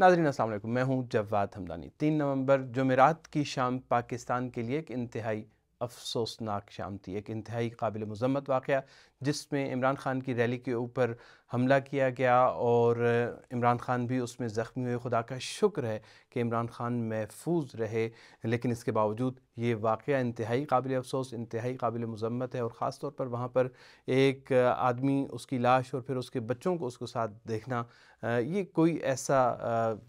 नाजरीन असल मैं हूँ जवाद हमदानी तीन नवंबर जमेरात की शाम पाकिस्तान के लिए एक इंतहाई अफसोसनाक शाम थी एक इंतहाई काबिल मजम्मत वाक़ जिसमें इमरान खान की रैली के ऊपर हमला किया गया और इमरान खान भी उसमें ज़ख्मी हुए खुदा का शुक्र है कि इमरान खान महफूज रहे लेकिन इसके बावजूद ये वाक़ इंतहाई काबिल अफसोस इंतहाई काबिल मजम्मत है और ख़ास तौर पर वहाँ पर एक आदमी उसकी लाश और फिर उसके बच्चों को उसके साथ देखना ये कोई ऐसा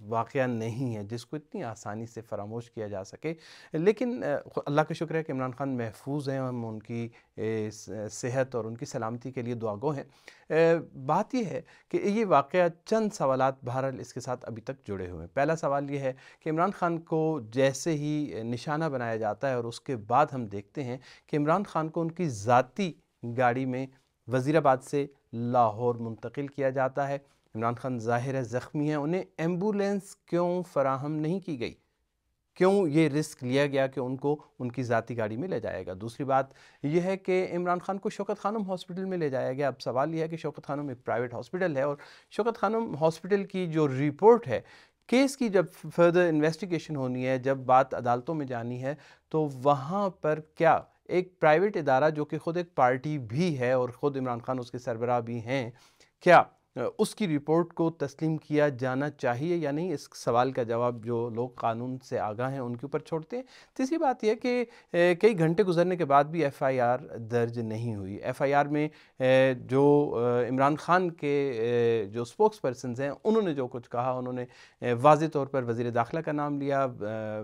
वाक़ नहीं है जिसको इतनी आसानी से फरामोश किया जा सके लेकिन अल्लाह का शुक्र है कि इमरान खान महफूज हैं हम उनकी सेहत और उनकी सलामती के लिए दुआगो हैं बात यह है कि ये वाक़ चंद सवाल बहरहाल इसके साथ अभी तक जुड़े हुए हैं पहला सवाल ये है कि इमरान खान को जैसे ही निशाना बनाया जाता है और उसके बाद हम देखते हैं कि इमरान खान को उनकी ज़ाती गाड़ी में वज़ीराबाद से लाहौर मुंतकिल किया जाता है इमरान खान ज़ाहिर ज़ख्मी हैं उन्हें एम्बुलेंस क्यों फराहम नहीं की गई क्यों ये रिस्क लिया गया कि उनको उनकी ज़ाती गाड़ी में ले जाएगा दूसरी बात यह है कि इमरान खान को शौकत खानम हॉस्पिटल में ले जाया गया अब सवाल यह है कि शौकत खानम एक प्राइवेट हॉस्पिटल है और शौकत खानम हॉस्पिटल की जो रिपोर्ट है केस की जब फर्दर इन्वेस्टिगेशन होनी है जब बात अदालतों में जानी है तो वहाँ पर क्या एक प्राइवेट इदारा जो कि ख़ुद एक पार्टी भी है और ख़ुद इमरान खान उसके सरबराह भी हैं क्या उसकी रिपोर्ट को तस्लीम किया जाना चाहिए या नहीं इस सवाल का जवाब जो लोग कानून से आगाह हैं उनके ऊपर छोड़ते हैं तीसरी बात यह कि कई घंटे गुजरने के बाद भी एफआईआर दर्ज नहीं हुई एफआईआर में जो इमरान खान के जो स्पोक्स पर्सन हैं उन्होंने जो कुछ कहा उन्होंने वाज तौर पर वज़ी दाखिला का नाम लिया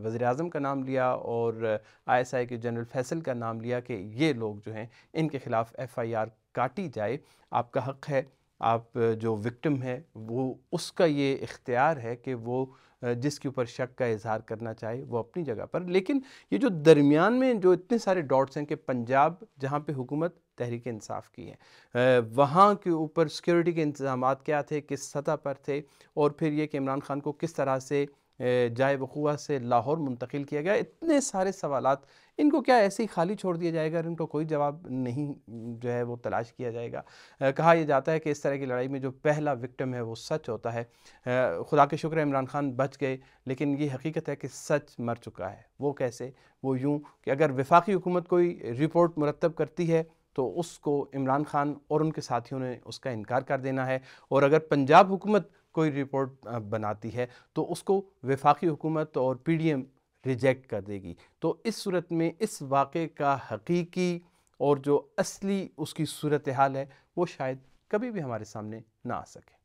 वज़ी अजम का नाम लिया और आई एस आई के जनरल फैसल का नाम लिया कि ये लोग जो हैं इनके ख़िलाफ़ एफ आई आर काटी जाए आपका हक़ है आप जो विक्टिम है वो उसका ये इख्तियार है कि वो जिसके ऊपर शक का इजहार करना चाहे वो अपनी जगह पर लेकिन ये जो दरमियान में जो इतने सारे डॉट्स हैं कि पंजाब जहाँ पे हुकूमत तहरीक इंसाफ की है वहाँ के ऊपर सिक्योरिटी के इंतजाम क्या थे किस सतह पर थे और फिर ये कि इमरान खान को किस तरह से जाए बखुआ से लाहौर मुंतकिल किया गया इतने सारे सवाल इनको क्या ऐसे ही खाली छोड़ दिया जाएगा और इनको कोई जवाब नहीं जो है वो तलाश किया जाएगा कहा यह जाता है कि इस तरह की लड़ाई में जो पहला विक्टिम है वो सच होता है खुदा के शुक्र इमरान खान बच गए लेकिन ये हकीकत है कि सच मर चुका है वो कैसे वो यूँ कि अगर विफाक़ी हुकूमत कोई रिपोर्ट मुरतब करती है तो उसको इमरान खान और उनके साथियों ने उसका इनकार कर देना है और अगर पंजाब हुकूमत कोई रिपोर्ट बनाती है तो उसको वफाकी हुकूमत और पी डी एम रिजेक्ट कर देगी तो इस सूरत में इस वाक़े का हकीकी और जो असली उसकी सूरत हाल है वो शायद कभी भी हमारे सामने ना आ सके